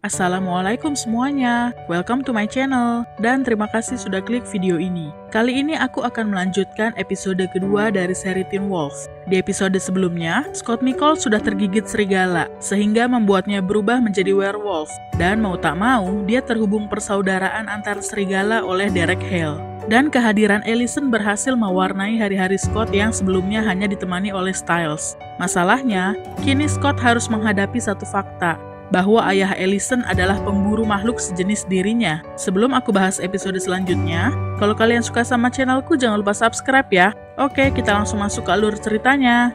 Assalamualaikum semuanya, welcome to my channel, dan terima kasih sudah klik video ini. Kali ini aku akan melanjutkan episode kedua dari seri Teen Wolf. Di episode sebelumnya, Scott Nicole sudah tergigit serigala, sehingga membuatnya berubah menjadi werewolf. Dan mau tak mau, dia terhubung persaudaraan antar serigala oleh Derek Hale dan kehadiran Ellison berhasil mewarnai hari-hari Scott yang sebelumnya hanya ditemani oleh Styles. Masalahnya, kini Scott harus menghadapi satu fakta, bahwa ayah Ellison adalah pemburu makhluk sejenis dirinya. Sebelum aku bahas episode selanjutnya, kalau kalian suka sama channelku jangan lupa subscribe ya. Oke, kita langsung masuk ke alur ceritanya.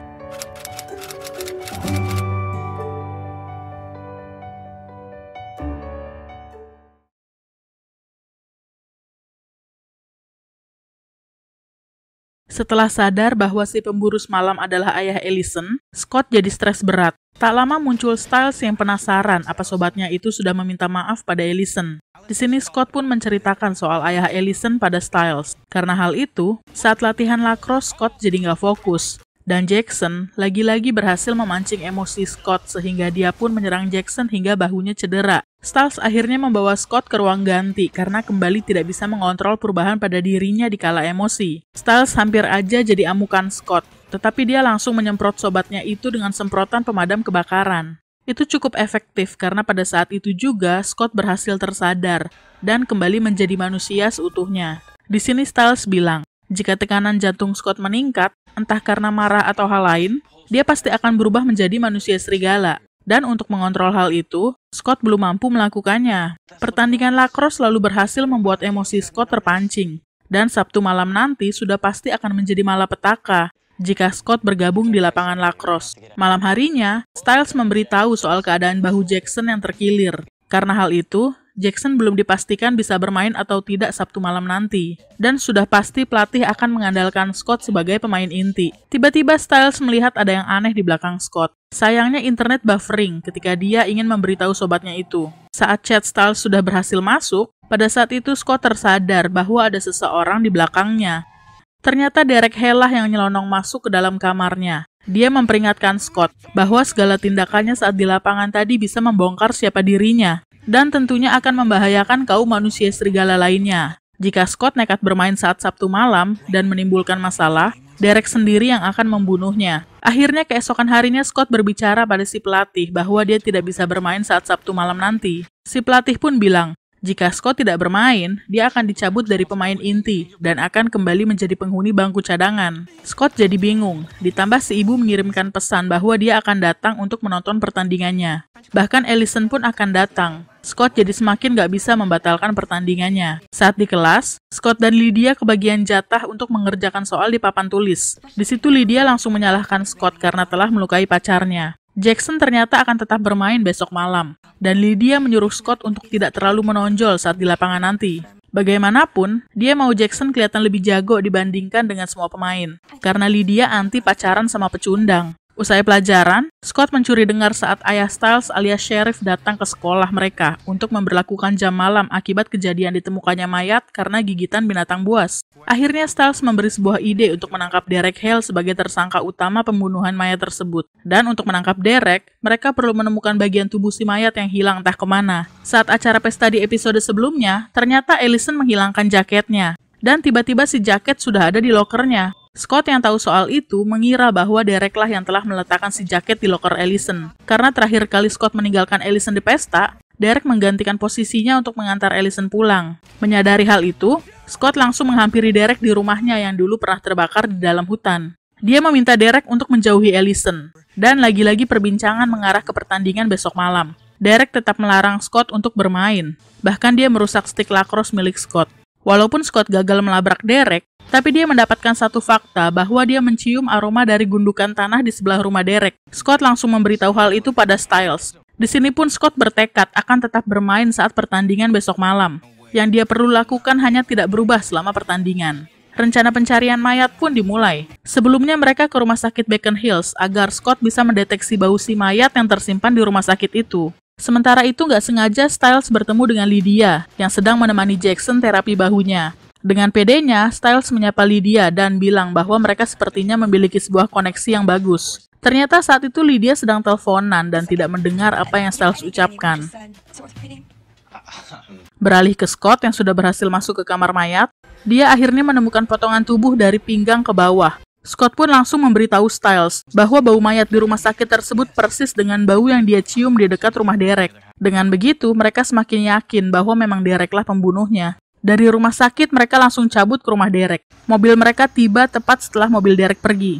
Setelah sadar bahwa si pemburu semalam adalah ayah Ellison, Scott jadi stres berat. Tak lama muncul Styles yang penasaran apa sobatnya itu sudah meminta maaf pada Ellison. Di sini Scott pun menceritakan soal ayah Ellison pada Styles. Karena hal itu, saat latihan lacrosse Scott jadi nggak fokus. Dan Jackson lagi-lagi berhasil memancing emosi Scott sehingga dia pun menyerang Jackson hingga bahunya cedera. Styles akhirnya membawa Scott ke ruang ganti karena kembali tidak bisa mengontrol perubahan pada dirinya di kala emosi. Styles hampir aja jadi amukan Scott tetapi dia langsung menyemprot sobatnya itu dengan semprotan pemadam kebakaran. Itu cukup efektif karena pada saat itu juga Scott berhasil tersadar dan kembali menjadi manusia seutuhnya. Di sini Styles bilang, jika tekanan jantung Scott meningkat, entah karena marah atau hal lain, dia pasti akan berubah menjadi manusia serigala. Dan untuk mengontrol hal itu, Scott belum mampu melakukannya. Pertandingan lacrosse lalu berhasil membuat emosi Scott terpancing. Dan Sabtu malam nanti sudah pasti akan menjadi malapetaka jika Scott bergabung di lapangan lacrosse. Malam harinya, Styles memberitahu soal keadaan bahu Jackson yang terkilir. Karena hal itu, Jackson belum dipastikan bisa bermain atau tidak Sabtu malam nanti, dan sudah pasti pelatih akan mengandalkan Scott sebagai pemain inti. Tiba-tiba Styles melihat ada yang aneh di belakang Scott. Sayangnya internet buffering ketika dia ingin memberitahu sobatnya itu. Saat chat Styles sudah berhasil masuk, pada saat itu Scott tersadar bahwa ada seseorang di belakangnya. Ternyata Derek Helah yang nyelonong masuk ke dalam kamarnya. Dia memperingatkan Scott bahwa segala tindakannya saat di lapangan tadi bisa membongkar siapa dirinya dan tentunya akan membahayakan kaum manusia serigala lainnya. Jika Scott nekat bermain saat Sabtu malam dan menimbulkan masalah, Derek sendiri yang akan membunuhnya. Akhirnya keesokan harinya Scott berbicara pada si pelatih bahwa dia tidak bisa bermain saat Sabtu malam nanti. Si pelatih pun bilang, jika Scott tidak bermain, dia akan dicabut dari pemain inti dan akan kembali menjadi penghuni bangku cadangan. Scott jadi bingung, ditambah si ibu mengirimkan pesan bahwa dia akan datang untuk menonton pertandingannya. Bahkan Ellison pun akan datang. Scott jadi semakin gak bisa membatalkan pertandingannya. Saat di kelas, Scott dan Lydia kebagian jatah untuk mengerjakan soal di papan tulis. Di situ Lydia langsung menyalahkan Scott karena telah melukai pacarnya. Jackson ternyata akan tetap bermain besok malam, dan Lydia menyuruh Scott untuk tidak terlalu menonjol saat di lapangan nanti. Bagaimanapun, dia mau Jackson kelihatan lebih jago dibandingkan dengan semua pemain, karena Lydia anti pacaran sama pecundang. Usai pelajaran, Scott mencuri dengar saat ayah Styles alias Sheriff datang ke sekolah mereka untuk memperlakukan jam malam akibat kejadian ditemukannya mayat karena gigitan binatang buas. Akhirnya Styles memberi sebuah ide untuk menangkap Derek Hale sebagai tersangka utama pembunuhan mayat tersebut. Dan untuk menangkap Derek, mereka perlu menemukan bagian tubuh si mayat yang hilang entah kemana. Saat acara pesta di episode sebelumnya, ternyata Ellison menghilangkan jaketnya. Dan tiba-tiba si jaket sudah ada di lokernya. Scott yang tahu soal itu mengira bahwa Dereklah yang telah meletakkan si jaket di loker Ellison. Karena terakhir kali Scott meninggalkan Ellison di pesta, Derek menggantikan posisinya untuk mengantar Ellison pulang. Menyadari hal itu, Scott langsung menghampiri Derek di rumahnya yang dulu pernah terbakar di dalam hutan. Dia meminta Derek untuk menjauhi Ellison, dan lagi-lagi perbincangan mengarah ke pertandingan besok malam. Derek tetap melarang Scott untuk bermain, bahkan dia merusak stick lacrosse milik Scott. Walaupun Scott gagal melabrak Derek, tapi dia mendapatkan satu fakta bahwa dia mencium aroma dari gundukan tanah di sebelah rumah Derek. Scott langsung memberitahu hal itu pada Styles. Di sini pun Scott bertekad akan tetap bermain saat pertandingan besok malam. Yang dia perlu lakukan hanya tidak berubah selama pertandingan. Rencana pencarian mayat pun dimulai. Sebelumnya mereka ke rumah sakit Beacon Hills agar Scott bisa mendeteksi bau si mayat yang tersimpan di rumah sakit itu. Sementara itu nggak sengaja Styles bertemu dengan Lydia yang sedang menemani Jackson terapi bahunya. Dengan pedenya, Styles menyapa Lydia dan bilang bahwa mereka sepertinya memiliki sebuah koneksi yang bagus. Ternyata saat itu Lydia sedang teleponan dan tidak mendengar apa yang Styles ucapkan. Beralih ke Scott yang sudah berhasil masuk ke kamar mayat, dia akhirnya menemukan potongan tubuh dari pinggang ke bawah Scott pun langsung memberitahu Styles bahwa bau mayat di rumah sakit tersebut persis dengan bau yang dia cium di dekat rumah Derek. Dengan begitu, mereka semakin yakin bahwa memang Dereklah pembunuhnya. Dari rumah sakit, mereka langsung cabut ke rumah Derek. Mobil mereka tiba tepat setelah mobil Derek pergi.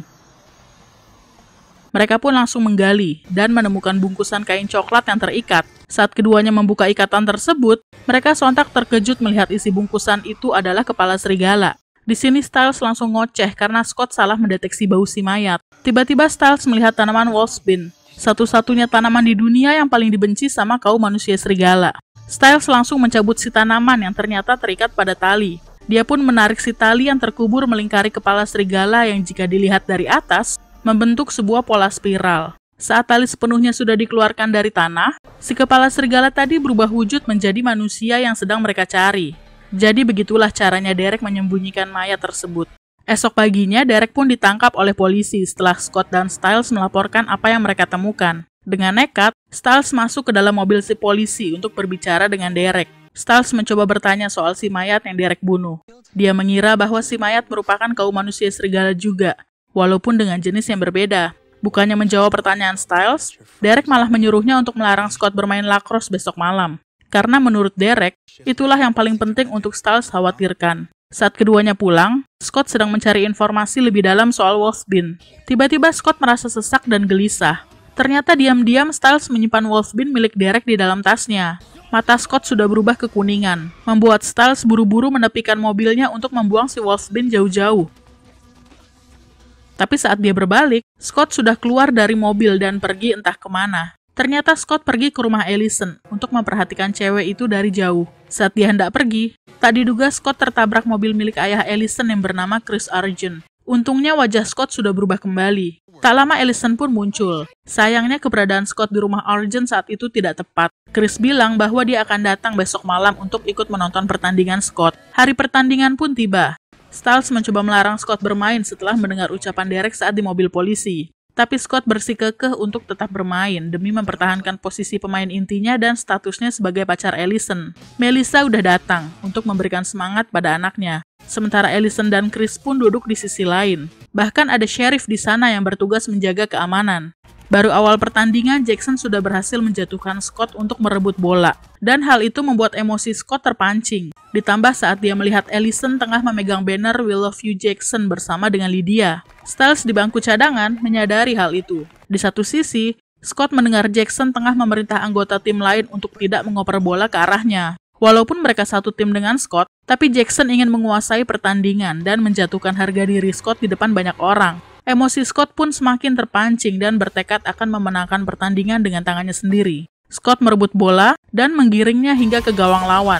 Mereka pun langsung menggali dan menemukan bungkusan kain coklat yang terikat. Saat keduanya membuka ikatan tersebut, mereka sontak terkejut melihat isi bungkusan itu adalah kepala serigala. Di sini Styles langsung ngoceh karena Scott salah mendeteksi bau si mayat. Tiba-tiba Styles melihat tanaman Wolfsbane, satu-satunya tanaman di dunia yang paling dibenci sama kaum manusia serigala. Styles langsung mencabut si tanaman yang ternyata terikat pada tali. Dia pun menarik si tali yang terkubur melingkari kepala serigala yang jika dilihat dari atas, membentuk sebuah pola spiral. Saat tali sepenuhnya sudah dikeluarkan dari tanah, si kepala serigala tadi berubah wujud menjadi manusia yang sedang mereka cari. Jadi begitulah caranya Derek menyembunyikan mayat tersebut. Esok paginya, Derek pun ditangkap oleh polisi setelah Scott dan styles melaporkan apa yang mereka temukan. Dengan nekat, styles masuk ke dalam mobil si polisi untuk berbicara dengan Derek. styles mencoba bertanya soal si mayat yang Derek bunuh. Dia mengira bahwa si mayat merupakan kaum manusia serigala juga, walaupun dengan jenis yang berbeda. Bukannya menjawab pertanyaan styles Derek malah menyuruhnya untuk melarang Scott bermain lacrosse besok malam. Karena menurut Derek, itulah yang paling penting untuk Stiles khawatirkan. Saat keduanya pulang, Scott sedang mencari informasi lebih dalam soal Wolfsbane. Tiba-tiba Scott merasa sesak dan gelisah. Ternyata diam-diam Stiles menyimpan Wolfsbane milik Derek di dalam tasnya. Mata Scott sudah berubah kekuningan membuat Stiles buru-buru menepikan mobilnya untuk membuang si Wolfsbane jauh-jauh. Tapi saat dia berbalik, Scott sudah keluar dari mobil dan pergi entah kemana. Ternyata Scott pergi ke rumah Ellison untuk memperhatikan cewek itu dari jauh. Saat dia hendak pergi, tak diduga Scott tertabrak mobil milik ayah Ellison yang bernama Chris Arjun. Untungnya wajah Scott sudah berubah kembali. Tak lama Ellison pun muncul. Sayangnya keberadaan Scott di rumah Arjun saat itu tidak tepat. Chris bilang bahwa dia akan datang besok malam untuk ikut menonton pertandingan Scott. Hari pertandingan pun tiba. Stiles mencoba melarang Scott bermain setelah mendengar ucapan Derek saat di mobil polisi. Tapi Scott bersikekeh untuk tetap bermain demi mempertahankan posisi pemain intinya dan statusnya sebagai pacar Ellison. Melissa udah datang untuk memberikan semangat pada anaknya. Sementara Ellison dan Chris pun duduk di sisi lain. Bahkan ada sheriff di sana yang bertugas menjaga keamanan. Baru awal pertandingan, Jackson sudah berhasil menjatuhkan Scott untuk merebut bola, dan hal itu membuat emosi Scott terpancing. Ditambah saat dia melihat Ellison tengah memegang banner "Will Love You Jackson bersama dengan Lydia. Styles di bangku cadangan menyadari hal itu. Di satu sisi, Scott mendengar Jackson tengah memerintah anggota tim lain untuk tidak mengoper bola ke arahnya. Walaupun mereka satu tim dengan Scott, tapi Jackson ingin menguasai pertandingan dan menjatuhkan harga diri Scott di depan banyak orang. Emosi Scott pun semakin terpancing dan bertekad akan memenangkan pertandingan dengan tangannya sendiri. Scott merebut bola dan menggiringnya hingga ke gawang lawan.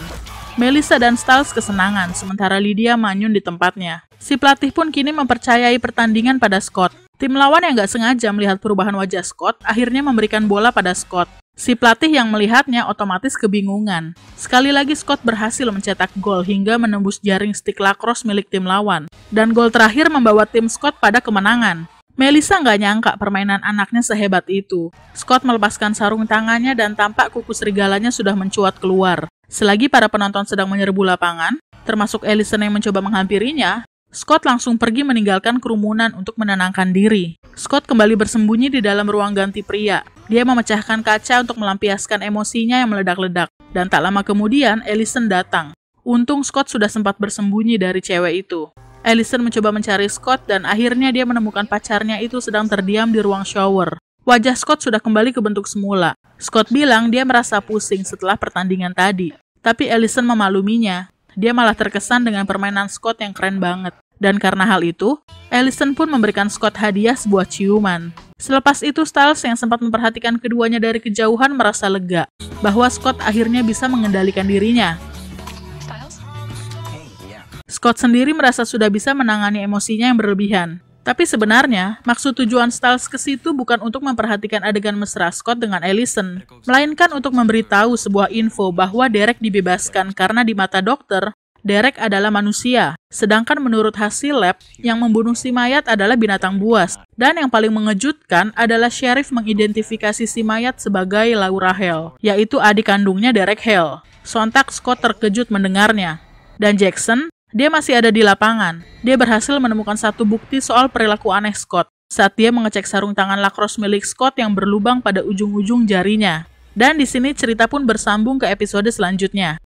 Melissa dan Styles kesenangan, sementara Lydia manyun di tempatnya. Si pelatih pun kini mempercayai pertandingan pada Scott. Tim lawan yang gak sengaja melihat perubahan wajah Scott akhirnya memberikan bola pada Scott. Si pelatih yang melihatnya otomatis kebingungan. Sekali lagi Scott berhasil mencetak gol hingga menembus jaring stick lacrosse milik tim lawan. Dan gol terakhir membawa tim Scott pada kemenangan. Melissa nggak nyangka permainan anaknya sehebat itu. Scott melepaskan sarung tangannya dan tampak kuku serigalanya sudah mencuat keluar. Selagi para penonton sedang menyerbu lapangan, termasuk Ellison yang mencoba menghampirinya, Scott langsung pergi meninggalkan kerumunan untuk menenangkan diri. Scott kembali bersembunyi di dalam ruang ganti pria. Dia memecahkan kaca untuk melampiaskan emosinya yang meledak-ledak. Dan tak lama kemudian, Ellison datang. Untung Scott sudah sempat bersembunyi dari cewek itu. Ellison mencoba mencari Scott dan akhirnya dia menemukan pacarnya itu sedang terdiam di ruang shower. Wajah Scott sudah kembali ke bentuk semula. Scott bilang dia merasa pusing setelah pertandingan tadi. Tapi Ellison memaluminya dia malah terkesan dengan permainan Scott yang keren banget. Dan karena hal itu, Ellison pun memberikan Scott hadiah sebuah ciuman. Selepas itu, Styles yang sempat memperhatikan keduanya dari kejauhan merasa lega bahwa Scott akhirnya bisa mengendalikan dirinya. Scott sendiri merasa sudah bisa menangani emosinya yang berlebihan. Tapi sebenarnya, maksud tujuan Stiles ke situ bukan untuk memperhatikan adegan mesra Scott dengan Ellison, melainkan untuk memberitahu sebuah info bahwa Derek dibebaskan karena di mata dokter, Derek adalah manusia, sedangkan menurut hasil lab, yang membunuh si mayat adalah binatang buas. Dan yang paling mengejutkan adalah Sheriff mengidentifikasi si mayat sebagai Laura Hale, yaitu adik kandungnya Derek Hale. Sontak Scott terkejut mendengarnya. Dan Jackson, dia masih ada di lapangan. Dia berhasil menemukan satu bukti soal perilaku aneh Scott saat dia mengecek sarung tangan Lacrosse milik Scott yang berlubang pada ujung-ujung jarinya. Dan di sini cerita pun bersambung ke episode selanjutnya.